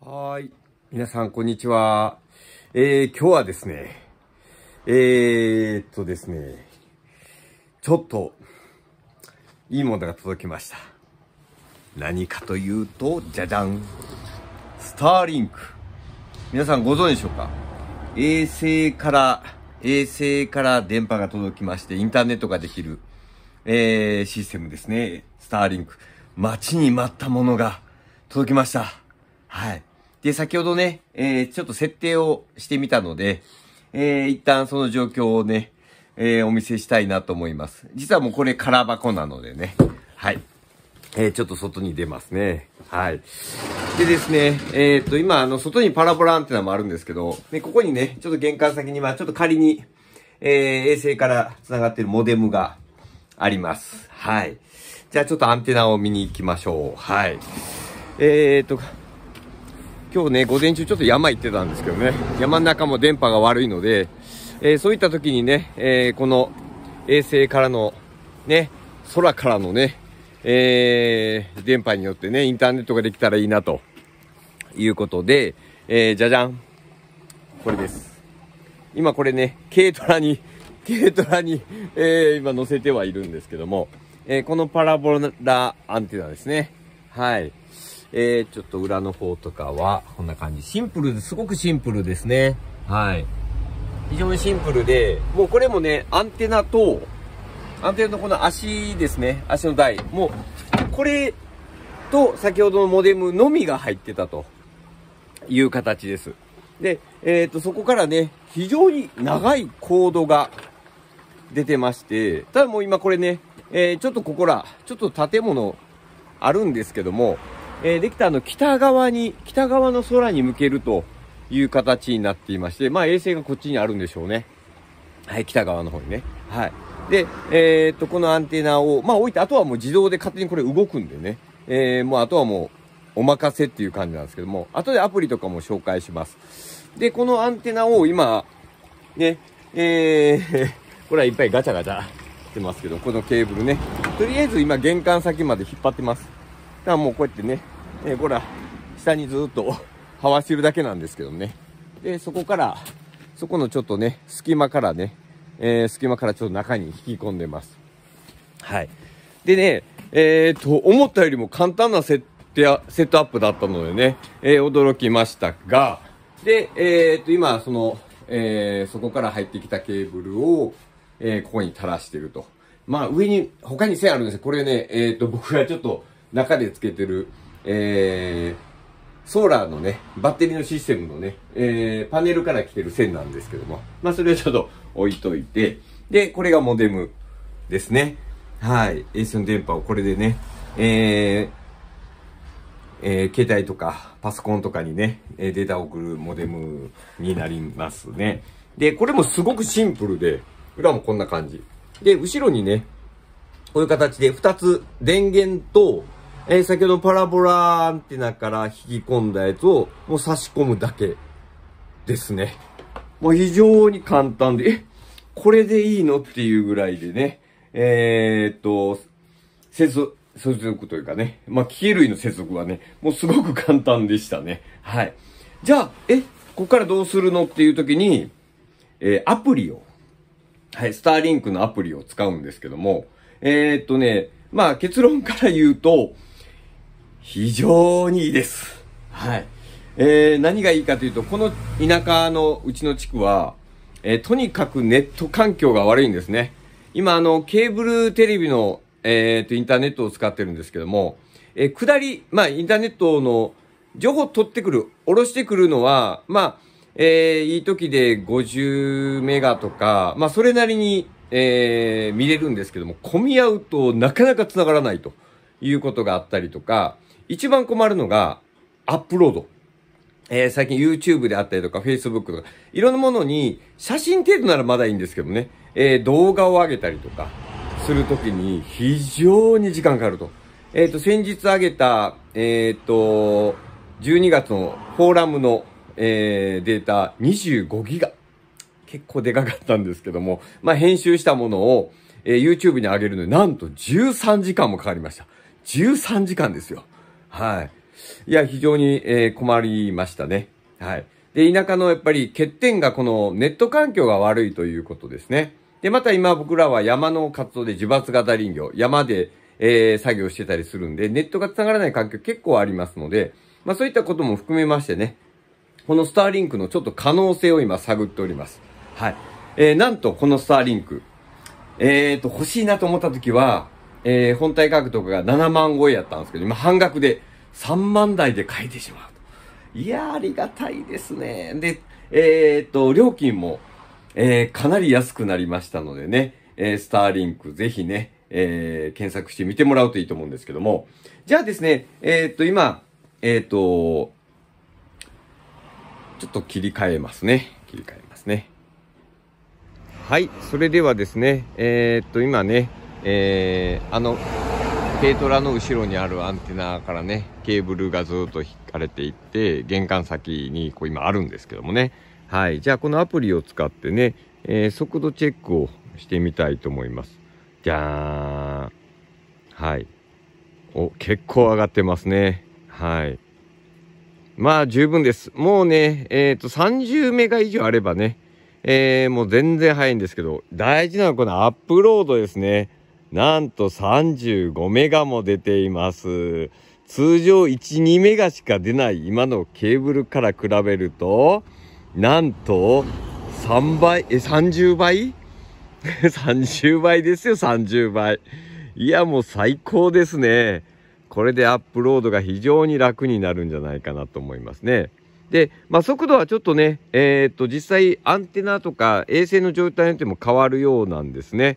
はい。皆さん、こんにちは。えー、今日はですね、えー、っとですね、ちょっと、いいものが届きました。何かというと、じゃじゃん。スターリンク。皆さんご存知でしょうか衛星から、衛星から電波が届きまして、インターネットができる、えー、システムですね。スターリンク。待ちに待ったものが届きました。はい。で、先ほどね、えー、ちょっと設定をしてみたので、えー、一旦その状況をね、えー、お見せしたいなと思います。実はもうこれ空箱なのでね。はい。えー、ちょっと外に出ますね。はい。でですね、えー、っと、今、あの、外にパラボラアンテナもあるんですけど、ね、ここにね、ちょっと玄関先に、は、ちょっと仮に、えー、衛星から繋がってるモデムがあります。はい。じゃあ、ちょっとアンテナを見に行きましょう。はい。えー、っと、今日ね、午前中ちょっと山行ってたんですけどね、山の中も電波が悪いので、えー、そういった時にね、えー、この衛星からの、ね、空からのね、えー、電波によってね、インターネットができたらいいなということで、えー、じゃじゃん。これです。今これね、軽トラに、軽トラに、えー、今乗せてはいるんですけども、えー、このパラボラアンテナですね。はい。えー、ちょっと裏の方とかは、こんな感じ。シンプルです。ごくシンプルですね。はい。非常にシンプルで、もうこれもね、アンテナと、アンテナのこの足ですね。足の台。もう、これと先ほどのモデムのみが入ってたという形です。で、えっ、ー、と、そこからね、非常に長いコードが出てまして、ただもう今これね、えー、ちょっとここら、ちょっと建物あるんですけども、えできたあの北側に、北側の空に向けるという形になっていまして、まあ衛星がこっちにあるんでしょうね。はい、北側の方にね。はい。で、えー、っと、このアンテナを、まあ置いて、あとはもう自動で勝手にこれ動くんでね。えー、もうあとはもうお任せっていう感じなんですけども、後でアプリとかも紹介します。で、このアンテナを今、ね、えー、これはいっぱいガチャガチャしてますけど、このケーブルね。とりあえず今玄関先まで引っ張ってます。らもうこうやってね、えー、ら、下にずっと、はわしてるだけなんですけどね。で、そこから、そこのちょっとね、隙間からね、えー、隙間からちょっと中に引き込んでます。はい。でね、えー、っと、思ったよりも簡単なセットセットアップだったのでね、えー、驚きましたが、で、えー、っと、今、その、えー、そこから入ってきたケーブルを、えー、ここに垂らしてると。まあ、上に、他に線あるんですよ。これね、えー、っと、僕がちょっと、中でつけてる、えー、ソーラーのね、バッテリーのシステムのね、えー、パネルから来てる線なんですけども、まあそれはちょっと置いといて、で、これがモデムですね。はい。衛星の電波をこれでね、えー、えー、携帯とかパソコンとかにね、データを送るモデムになりますね。で、これもすごくシンプルで、裏もこんな感じ。で、後ろにね、こういう形で2つ電源と、えー、先ほどパラボラアンテナから引き込んだやつをもう差し込むだけですね。もう非常に簡単で、え、これでいいのっていうぐらいでね、えー、っと、接続、接続というかね、まあ、機械類の接続はね、もうすごく簡単でしたね。はい。じゃあ、え、ここからどうするのっていう時に、えー、アプリを、はい、スターリンクのアプリを使うんですけども、えー、っとね、まあ結論から言うと、非常にいいです。はい。えー、何がいいかというと、この田舎のうちの地区は、えー、とにかくネット環境が悪いんですね。今、あの、ケーブルテレビの、えー、と、インターネットを使ってるんですけども、えー、下り、まあ、インターネットの情報を取ってくる、下ろしてくるのは、まあ、えー、いい時で50メガとか、まあ、それなりに、えー、見れるんですけども、混み合うとなかなか繋がらないということがあったりとか、一番困るのが、アップロード。えー、最近 YouTube であったりとか Facebook とか、いろんなものに、写真程度ならまだいいんですけどね、えー、動画を上げたりとか、するときに非常に時間かかると。えっ、ー、と、先日上げた、えっ、ー、と、12月のフォーラムの、えー、データ25ギガ。結構でかかったんですけども、まあ、編集したものを、えー、YouTube に上げるのになんと13時間もかかりました。13時間ですよ。はい。いや、非常に、えー、困りましたね。はい。で、田舎のやっぱり欠点がこのネット環境が悪いということですね。で、また今僕らは山の活動で自伐型林業、山で、えー、作業してたりするんで、ネットが繋がらない環境結構ありますので、まあそういったことも含めましてね、このスターリンクのちょっと可能性を今探っております。はい。えー、なんとこのスターリンク、えーと、欲しいなと思った時は、えー、本体価格とかが7万超えやったんですけど、今半額で3万台で買えてしまうと。いやありがたいですね。で、えー、っと、料金も、えー、かなり安くなりましたのでね、えー、スターリンクぜひね、えー、検索してみてもらうといいと思うんですけども。じゃあですね、えー、っと、今、えー、っと、ちょっと切り替えますね。切り替えますね。はい、それではですね、えー、っと、今ね、えー、あの軽トラの後ろにあるアンテナからねケーブルがずっと引かれていって玄関先にこう今あるんですけどもねはいじゃあこのアプリを使ってね、えー、速度チェックをしてみたいと思いますじゃーんはいお結構上がってますねはいまあ十分ですもうねえっ、ー、と30メガ以上あればねえー、もう全然早いんですけど大事なのはこのアップロードですねなんと35メガも出ています。通常1、2メガしか出ない今のケーブルから比べると、なんと3倍、え、30倍 ?30 倍ですよ、30倍。いや、もう最高ですね。これでアップロードが非常に楽になるんじゃないかなと思いますね。で、まあ、速度はちょっとね、えー、っと、実際アンテナとか衛星の状態によっても変わるようなんですね。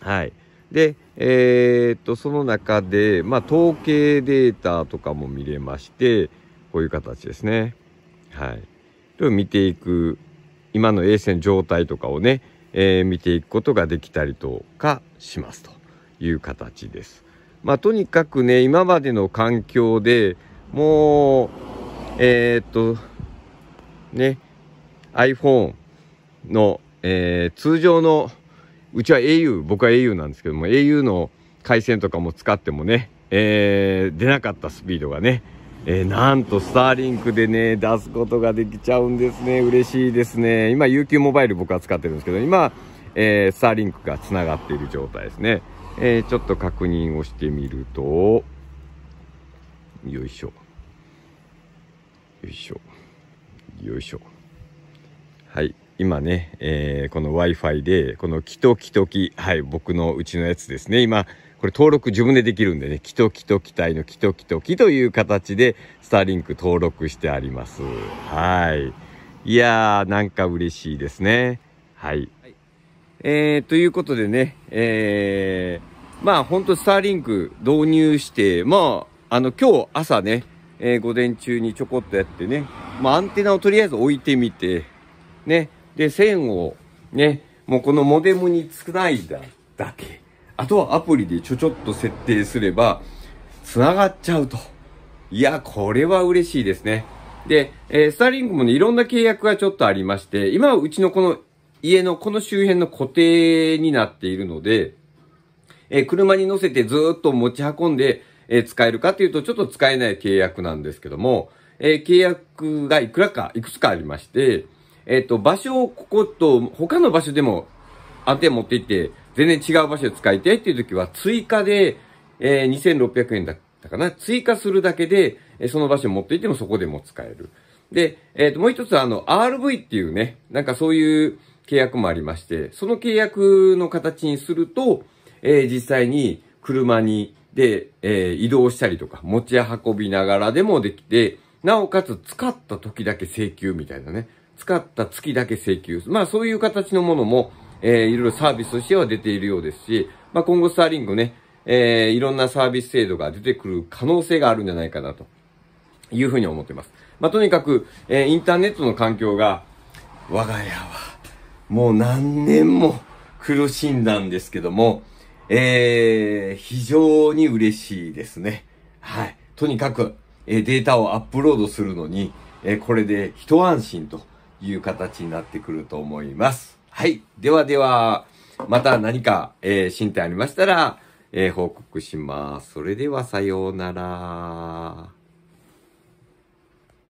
はい。で、えー、っと、その中で、まあ、統計データとかも見れまして、こういう形ですね。はい。と見ていく、今の衛星状態とかをね、えー、見ていくことができたりとかしますという形です。まあ、とにかくね、今までの環境でもう、えー、っと、ね、iPhone の、えー、通常のうちは au 僕は au なんですけども au の回線とかも使ってもね、えー、出なかったスピードがね、えー、なんとスターリンクでね出すことができちゃうんですね嬉しいですね今 UQ モバイル僕は使ってるんですけど今、えー、スターリンクが繋がっている状態ですね、えちょっと確認をしてみるとよいしょよいしょよいしょはい今ね、えー、この Wi-Fi で、このキトキトキ、はい、僕のうちのやつですね。今、これ登録自分でできるんでね、キトキトキ隊のキトキトキという形で、スターリンク登録してあります。はい。いやー、なんか嬉しいですね。はい。はい、えー、ということでね、えー、まあ、ほんとスターリンク導入して、まあ、あの、今日朝ね、えー、午前中にちょこっとやってね、まあ、アンテナをとりあえず置いてみて、ね、で、線をね、もうこのモデムにつないだだけ。あとはアプリでちょちょっと設定すれば、繋がっちゃうと。いや、これは嬉しいですね。で、えー、スターリングもね、いろんな契約がちょっとありまして、今はうちのこの家のこの周辺の固定になっているので、えー、車に乗せてずっと持ち運んで、えー、使えるかというと、ちょっと使えない契約なんですけども、えー、契約がいくらか、いくつかありまして、えっと、場所をここと、他の場所でもあて持って行って、全然違う場所使いたいっていう時は、追加で、えー、2600円だったかな。追加するだけで、えその場所持って行ってもそこでも使える。で、えっ、ー、と、もう一つあの、RV っていうね、なんかそういう契約もありまして、その契約の形にすると、えー、実際に車に、で、えー、移動したりとか、持ち運びながらでもできて、なおかつ使った時だけ請求みたいなね。使った月だけ請求する。まあそういう形のものも、えー、いろいろサービスとしては出ているようですし、まあ今後スターリングね、えー、いろんなサービス制度が出てくる可能性があるんじゃないかなというふうに思ってます。まあとにかく、えー、インターネットの環境が、我が家は、もう何年も苦しんだんですけども、えー、非常に嬉しいですね。はい。とにかく、えー、データをアップロードするのに、えー、これで一安心と。いう形になってくると思います。はい。ではでは、また何か、えー、進展ありましたら、えー、報告します。それではさようなら。